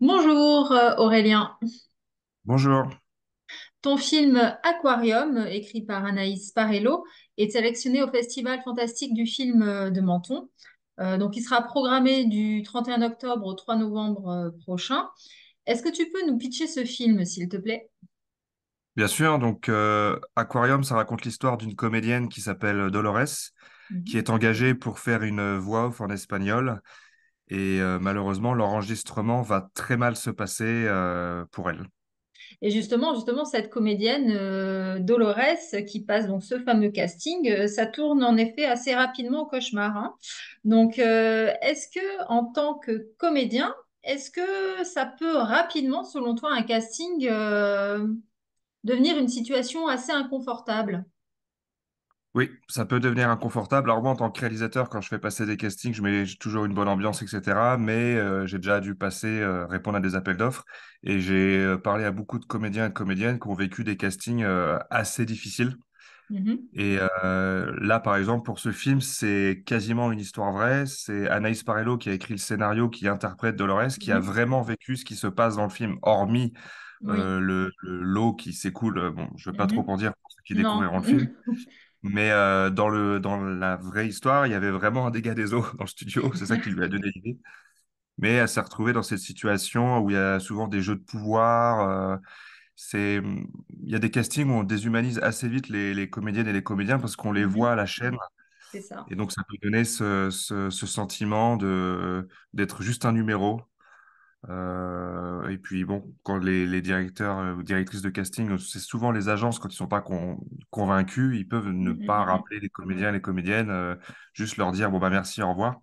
Bonjour euh, Aurélien. Bonjour. Ton film Aquarium, écrit par Anaïs Parello, est sélectionné au Festival fantastique du film euh, de Menton. Euh, donc, il sera programmé du 31 octobre au 3 novembre prochain. Est-ce que tu peux nous pitcher ce film, s'il te plaît Bien sûr, donc euh, Aquarium, ça raconte l'histoire d'une comédienne qui s'appelle Dolores, qui mhm. est engagée pour faire une voix off en espagnol. Et euh, malheureusement, l'enregistrement va très mal se passer euh, pour elle. Et justement, justement, cette comédienne Dolores qui passe donc ce fameux casting, ça tourne en effet assez rapidement au cauchemar. Hein. donc, est-ce que en tant que comédien, est-ce que ça peut rapidement, selon toi, un casting devenir une situation assez inconfortable. Oui, ça peut devenir inconfortable. Alors moi, en tant que réalisateur, quand je fais passer des castings, je mets toujours une bonne ambiance, etc. Mais euh, j'ai déjà dû passer, euh, répondre à des appels d'offres. Et j'ai euh, parlé à beaucoup de comédiens et de comédiennes qui ont vécu des castings assez difficiles. Mm-hmm. Et là, par exemple, pour ce film, c'est quasiment une histoire vraie. C'est Anaïs Parello qui a écrit le scénario, qui interprète Dolores, qui a mm-hmm. vraiment vécu ce qui se passe dans le film, hormis euh, le, l'eau qui s'écoule. Euh, bon, je ne veux pas mm-hmm. trop en dire pour ceux qui découvriront le film. Mais euh, dans, le, dans la vraie histoire, il y avait vraiment un dégât des eaux dans le studio. C'est ça qui lui a donné l'idée. Mais elle s'est retrouvée dans cette situation où il y a souvent des jeux de pouvoir. c'est il y a des castings où on déshumanise assez vite les, les comédiennes et les comédiens parce qu'on les mm-hmm. voit à la chaîne. Et donc ça peut donner ce, ce, ce sentiment de d'être juste un numéro euh, et puis bon, quand les, directeurs euh, ou directrices de casting, euh, c'est souvent les agences quand ils sont pas convaincus, ils peuvent ne mm-hmm, pas mm-hmm. rappeler les comédiens et les comédiennes, juste leur dire bon bah merci, au revoir.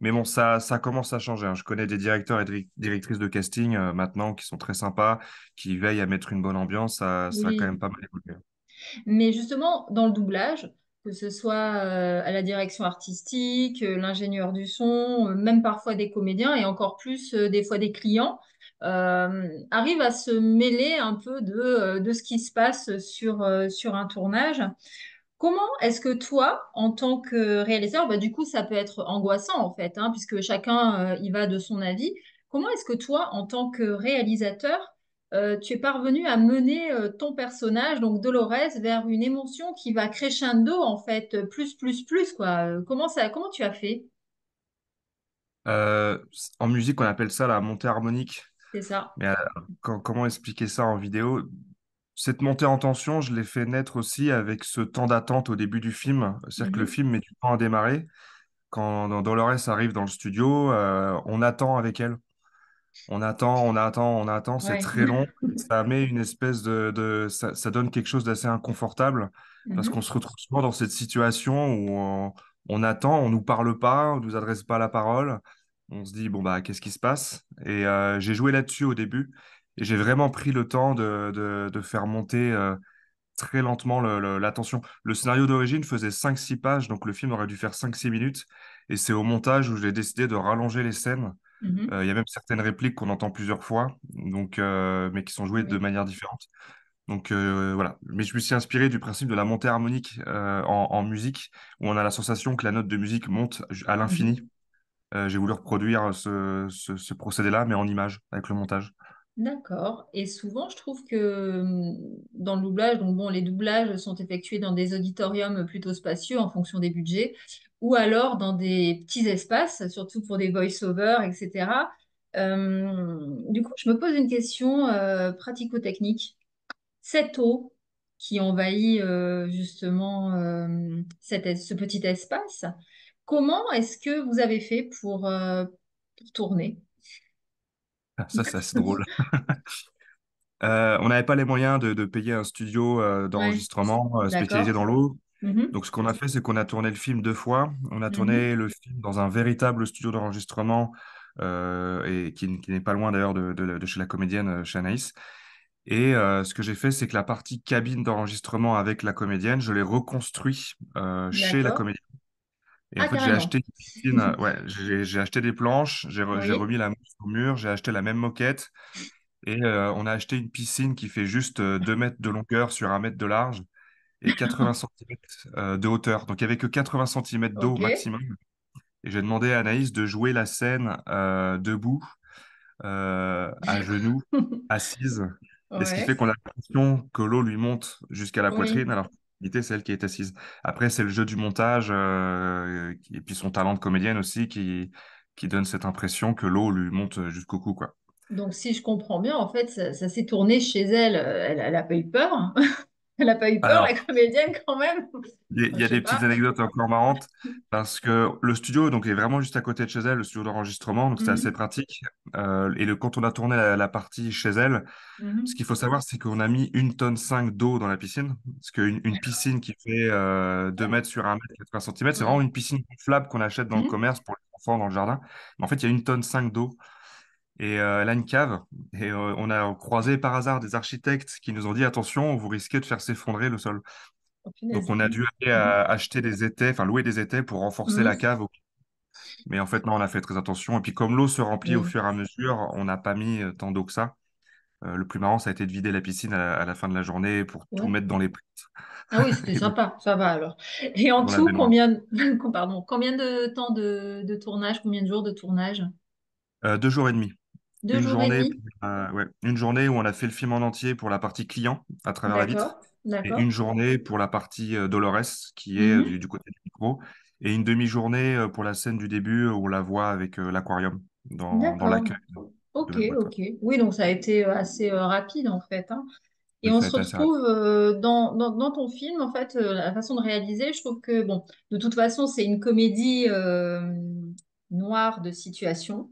Mais bon, ça, ça commence à changer. Hein. Je connais des directeurs et directrices de casting maintenant qui sont très sympas, qui veillent à mettre une bonne ambiance. Ça, ça a quand même pas mal évolué. Mais justement, dans le doublage, que ce soit euh, à la direction artistique, euh, l'ingénieur du son, euh, même parfois des comédiens et encore plus des fois des clients, arrivent à se mêler un peu de, de ce qui se passe sur, sur un tournage. Comment est-ce que toi, en tant que réalisateur, bah du coup, ça peut être angoissant en fait, hein, puisque chacun y va de son avis. Comment est-ce que toi, en tant que réalisateur, euh, tu es parvenu à mener euh, ton personnage, donc Dolores, vers une émotion qui va crescendo, en fait, plus, plus, plus, quoi. Euh, comment ça, comment tu as fait? en musique, on appelle ça la montée harmonique. C'est ça. Mais comment expliquer ça en vidéo? Cette montée en tension, je l'ai fait naître aussi avec ce temps d'attente au début du film. C'est-à-dire que le mhm. film met du temps à démarrer. Quand Dolores arrive dans le studio, on attend avec elle on attend, on attend, on attend, c'est très long. Ça met une espèce de, ça, donne quelque chose d'assez inconfortable parce mm-hmm. qu'on se retrouve souvent dans cette situation où on, attend, on nous parle pas, on ne nous adresse pas la parole. On se dit bon bah qu'est-ce qui se passe Et euh, j'ai joué là-dessus au début et j'ai vraiment pris le temps de, faire monter euh, très lentement l'attention. Le, le, scénario d'origine faisait 5-6 pages, donc le film aurait dû faire 5-6 minutes. Et c'est au montage où j'ai décidé de rallonger les scènes Mmh. Euh, il y a même certaines répliques qu'on entend plusieurs fois, euh, mais qui sont jouées de manière différente. Donc euh, voilà, mais je me suis inspiré du principe de la montée harmonique en, musique, où on a la sensation que la note de musique monte à mmh. l'infini. J'ai voulu reproduire ce, ce, procédé-là, mais en image, avec le montage. D'accord. Et souvent, je trouve que mmh, dans le doublage, donc bon, les doublages sont effectués dans des auditoriums plutôt spacieux en fonction des budgets, ou alors dans des petits espaces, surtout pour des voice-overs, etc. Euh, du coup, je me pose une question euh, pratico-technique. Cette eau qui envahit euh, justement ce petit espace, comment est-ce que vous avez fait pour, tourner Ça, ah, ça c'est drôle. on n'avait pas les moyens de, payer un studio d'enregistrement spécialisé dans l'eau. Mhm. Donc, ce qu'on a fait, c'est qu'on a tourné le film deux fois. On a tourné mhm. le film dans un véritable studio d'enregistrement, euh, et qui, n'est pas loin d'ailleurs de, chez la comédienne chez euh, Et euh, ce que j'ai fait, c'est que la partie cabine d'enregistrement avec la comédienne, je l'ai reconstruit chez la comédienne. Et en ah, fait, j'ai acheté, ouais, j'ai acheté des planches, j'ai remis la mousse au mur, j'ai acheté la même moquette. Et on a acheté une piscine qui fait juste 2 mètres de longueur sur 1 mètre de large et 80 cm euh, de hauteur. Donc il n'y avait que 80 cm d'eau maximum. Et j'ai demandé à Anaïs de jouer la scène euh, debout, euh, à genoux, assise. Et ce qui fait qu'on a l'impression que l'eau lui monte jusqu'à la poitrine, alors c'est celle qui est assise. Après, c'est le jeu du montage et puis son talent de comédienne aussi qui, qui donne cette impression que l'eau lui monte jusqu'au cou. Quoi. Donc, si je comprends bien, en fait, ça, s'est tourné chez elle. Elle a pas eu peur. Hein. Elle n'a pas eu peur, la comédienne, quand même. Il y, a des petites anecdotes encore marrantes parce que le studio donc, est vraiment juste à côté de chez elle, le studio d'enregistrement, donc c'est mhm. assez pratique. Euh, et le, quand on a tourné la, partie chez elle, mhm. ce qu'il faut savoir, c'est qu'on a mis une tonne 5 d'eau dans la piscine. Parce qu'une une piscine qui fait euh, 2 mètres sur 1 mètre 80 cm, c'est vraiment une piscine gonflable qu'on achète dans le mhm. commerce pour les enfants dans le jardin. Mais en fait, il y a une tonne 5 d'eau. Et euh, elle a une cave. Et euh, on a croisé par hasard des architectes qui nous ont dit attention, vous risquez de faire s'effondrer le sol. Oh, donc on a dû aller mmh. acheter des étés, enfin louer des étés pour renforcer la mmh. cave. Mais en fait, non, on a fait très attention. Et puis comme l'eau se remplit au mmh. fur et à mesure, on n'a pas mis euh, tant d'eau que ça. le plus marrant, ça a été de vider la piscine à la, fin de la journée pour tout mettre dans les prises. Ah oui, c'était sympa, ça va alors. Et en tout, combien, de... combien de temps de, tournage, combien de jours de tournage Deux jours et demi une journée, euh, une journée où on a fait le film en entier pour la partie client à travers la vitre, et une journée pour la partie euh, Dolores qui est mhm. du, côté du micro, et une demi-journée euh, pour la scène du début où on la voit avec l'aquarium dans, dans l'accueil. Ok, ok. Oui, donc ça a été assez rapide en fait. Hein. Et on se retrouve dans, ton film, en fait, la façon de réaliser, je trouve que, bon, de toute façon, c'est une comédie noire de situation.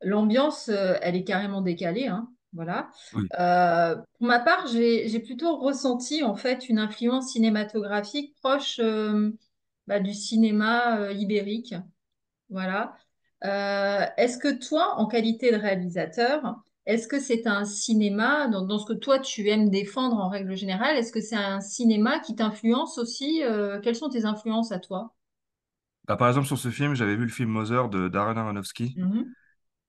L'ambiance, euh, elle est carrément décalée. Hein. Voilà. Euh, pour ma part, j'ai plutôt ressenti en fait une influence cinématographique proche euh, bah, du cinéma ibérique. Voilà. est-ce que toi, en qualité de réalisateur, est-ce que c'est un cinéma, dans, ce que toi tu aimes défendre en règle générale, est-ce que c'est un cinéma qui t'influence aussi Quelles sont tes influences à toi bah, par exemple, sur ce film, j'avais vu le film Mother de Darren Aronofsky. Mhm.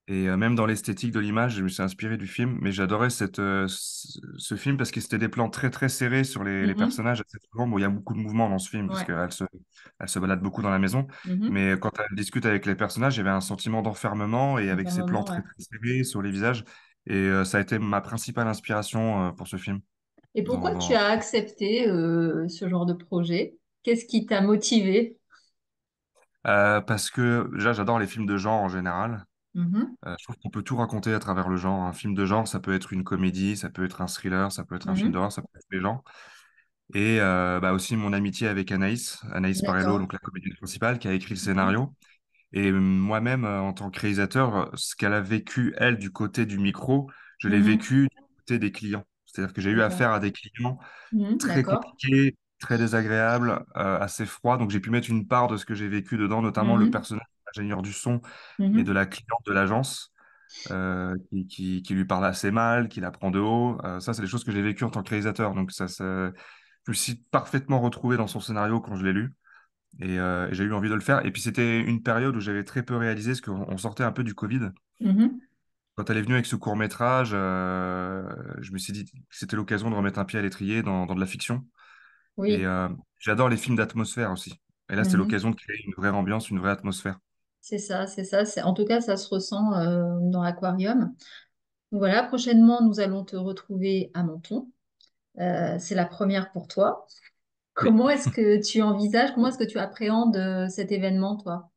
Et euh, même dans l'esthétique de l'image, je me suis inspiré du film. Mais j'adorais euh, ce, film parce que c'était des plans très très serrés sur les, mhm. personnages. il y a beaucoup de mouvements dans ce film parce qu'elle se, elle se balade beaucoup dans la maison. Mhm. Mais euh, quand elle discute avec les personnages, il y avait un sentiment d'enfermement et avec ces plans très, très serrés sur les visages. Et ça a été ma principale inspiration pour ce film. Et pourquoi tu as accepté ce genre de projet Qu'est-ce qui t'a motivé euh, parce que déjà, j'adore les films de genre en général. Mm-hmm. Euh, je trouve qu'on peut tout raconter à travers le genre. Un film de genre, ça peut être une comédie, ça peut être un thriller, ça peut être un film mm-hmm. d'horreur, ça peut être les gens. Et euh, bah, aussi mon amitié avec Anaïs, Anaïs Parello, donc la comédienne principale, qui a écrit le mm-hmm. scénario. Et moi-même, en tant que réalisateur, ce qu'elle a vécu, elle, du côté du micro, je l'ai vécu du côté des clients. C'est-à-dire que j'ai eu affaire à des clients très compliqués, très désagréable, euh, assez froid. Donc j'ai pu mettre une part de ce que j'ai vécu dedans, notamment le mmh personnage l'ingénieur du son mmh et de la cliente de l'agence. Euh, qui, qui, lui parle assez mal, qui la prend de haut. Euh, ça, c'est des choses que j'ai vécues en tant que réalisateur. Donc, ça, se je me suis parfaitement retrouvé dans son scénario quand je l'ai lu. Et, j'ai eu envie de le faire. Et puis, c'était une période où j'avais très peu réalisé, parce qu'on sortait un peu du Covid. Mmh quand elle est venue avec ce court métrage, je me suis dit que c'était l'occasion de remettre un pied à l'étrier dans, dans, de la fiction. Euh, j'adore les films d'atmosphère aussi. Et là, c'est mmh l'occasion de créer une vraie ambiance, une vraie atmosphère. C'est ça, c'est ça. En tout cas, ça se ressent euh, dans l'aquarium. Voilà, prochainement, nous allons te retrouver à Menton. Euh, c'est la première pour toi. Comment est-ce que tu envisages, comment est-ce que tu appréhendes cet événement, toi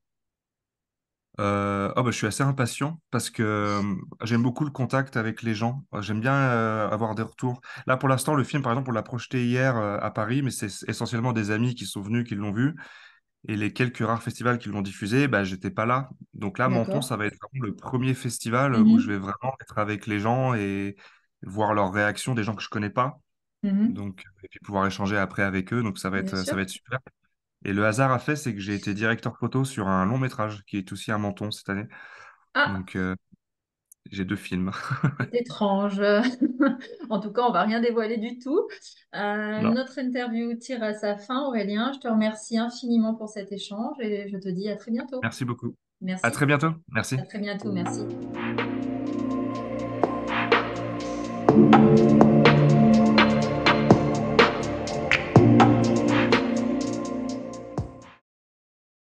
euh, oh, bah, je suis assez impatient parce que euh, j'aime beaucoup le contact avec les gens. Euh, j'aime bien avoir des retours. Là, pour l'instant, le film, par exemple, on l'a projeté hier à Paris, mais c'est essentiellement des amis qui sont venus, qui l'ont vu. Et les quelques rares festivals qui l'ont diffusé, bah, j'étais pas là. Donc là, Menton, ça va être vraiment le premier festival où mmh je vais vraiment être avec les gens et voir leurs réactions, des gens que je connais pas. Mmh Donc, et puis pouvoir échanger après avec eux. Donc ça va être, ça va être super. Et le hasard a fait, c'est que j'ai été directeur photo sur un long métrage qui est aussi un Menton cette année. Ah. Donc, euh, j'ai deux films. étrange. en tout cas, on va rien dévoiler du tout. Euh, notre interview tire à sa fin. Aurélien, je te remercie infiniment pour cet échange et je te dis à très bientôt. Merci beaucoup. Merci. À très bientôt. Merci. À très bientôt. Merci.